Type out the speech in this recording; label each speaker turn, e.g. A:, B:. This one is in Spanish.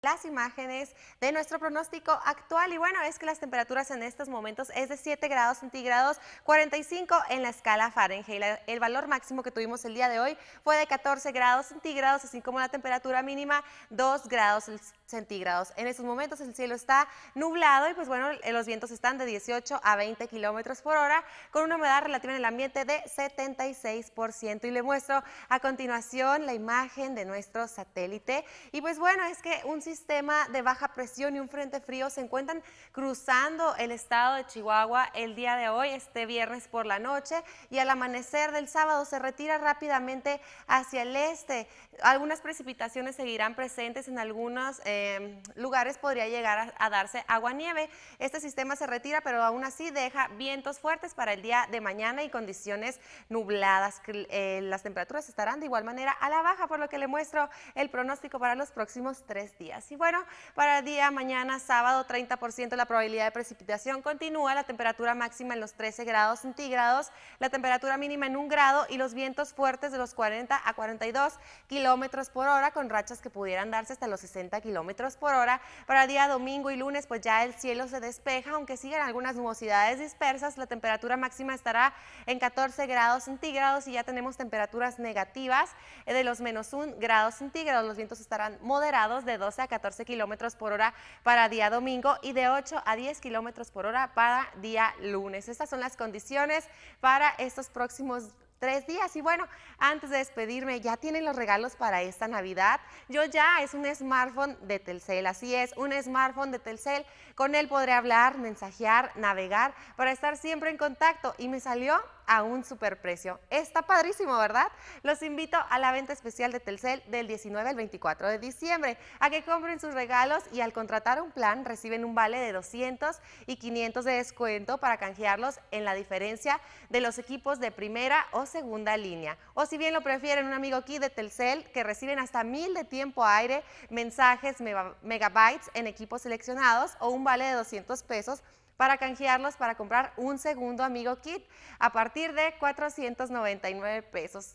A: las imágenes de nuestro pronóstico actual y bueno, es que las temperaturas en estos momentos es de 7 grados centígrados, 45 en la escala Fahrenheit. el valor máximo que tuvimos el día de hoy fue de 14 grados centígrados, así como la temperatura mínima 2 grados centígrados. En estos momentos el cielo está nublado y pues bueno, eh, los vientos están de 18 a 20 kilómetros por hora con una humedad relativa en el ambiente de 76% y le muestro a continuación la imagen de nuestro satélite y pues bueno, es que un sistema de baja presión y un frente frío se encuentran cruzando el estado de Chihuahua el día de hoy, este viernes por la noche, y al amanecer del sábado se retira rápidamente hacia el este. Algunas precipitaciones seguirán presentes en algunos em, lugares, podría llegar a, darse agua-nieve. Este sistema se retira, pero aún así deja vientos fuertes para el día de mañana y condiciones nubladas. Eh, las temperaturas estarán de igual manera a la baja, por lo que le muestro el pronóstico para los próximos tres días. Y bueno, para el día mañana, sábado, 30% la probabilidad de precipitación continúa, la temperatura máxima en los 13 grados centígrados, la temperatura mínima en un grado y los vientos fuertes de los 40 a 42 kilómetros por hora, con rachas que pudieran darse hasta los 60 kilómetros por hora. Para el día domingo y lunes, pues ya el cielo se despeja, aunque sigan algunas nubosidades dispersas, la temperatura máxima estará en 14 grados centígrados y ya tenemos temperaturas negativas de los menos 1 grado centígrados. Los vientos estarán moderados de 12 a 14 kilómetros por hora para día domingo y de 8 a 10 kilómetros por hora para día lunes. Estas son las condiciones para estos próximos tres días. Y bueno, antes de despedirme, ya tienen los regalos para esta Navidad. Yo ya es un smartphone de Telcel, así es, un smartphone de Telcel. Con él podré hablar, mensajear, navegar, para estar siempre en contacto. Y me salió a un superprecio. Está padrísimo, ¿verdad? Los invito a la venta especial de Telcel del 19 al 24 de diciembre, a que compren sus regalos y al contratar un plan reciben un vale de 200 y 500 de descuento para canjearlos en la diferencia de los equipos de primera o segunda línea. O si bien lo prefieren, un amigo aquí de Telcel que reciben hasta mil de tiempo aire, mensajes, megabytes en equipos seleccionados o un vale de 200 pesos para canjearlos para comprar un segundo amigo kit a partir de 499 pesos.